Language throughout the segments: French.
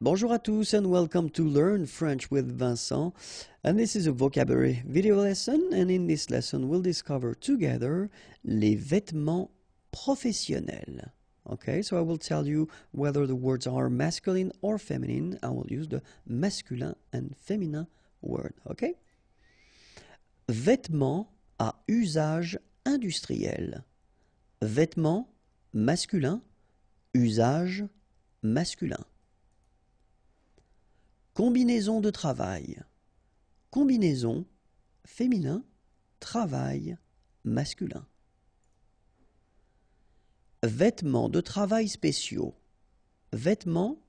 Bonjour à tous and welcome to Learn French with Vincent. And this is a vocabulary video lesson and in this lesson we'll discover together les vêtements professionnels. Okay, so I will tell you whether the words are masculine or feminine. I will use the masculin and féminin word, okay? Vêtements à usage industriel. Vêtements masculin, usage masculin. Combinaison de travail. Combinaison féminin, travail masculin. Vêtements de travail spéciaux. Vêtements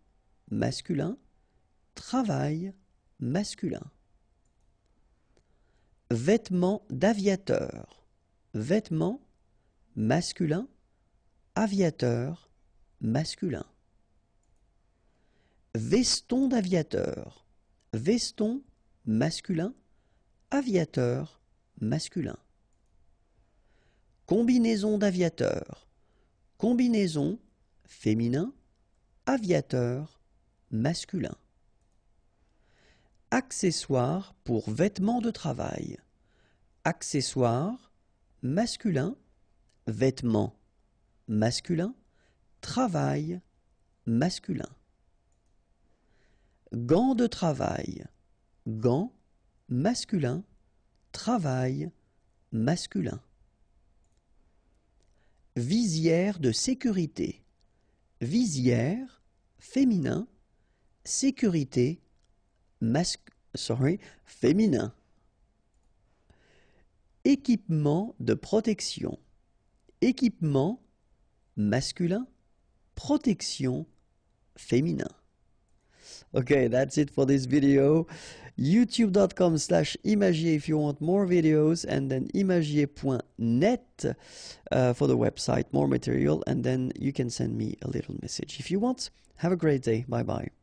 masculin, travail masculin. Vêtements d'aviateur. Vêtements masculin, aviateur masculin veston d'aviateur, veston masculin, aviateur masculin. Combinaison d'aviateur, combinaison féminin, aviateur masculin. Accessoire pour vêtements de travail, accessoire masculin, vêtements masculin, travail masculin. Gants de travail. Gants masculin, travail masculin. Visière de sécurité. Visière féminin, sécurité masque féminin. Équipement de protection. Équipement masculin, protection féminin. okay that's it for this video youtube.com slash imagier if you want more videos and then imagier.net uh, for the website more material and then you can send me a little message if you want have a great day bye bye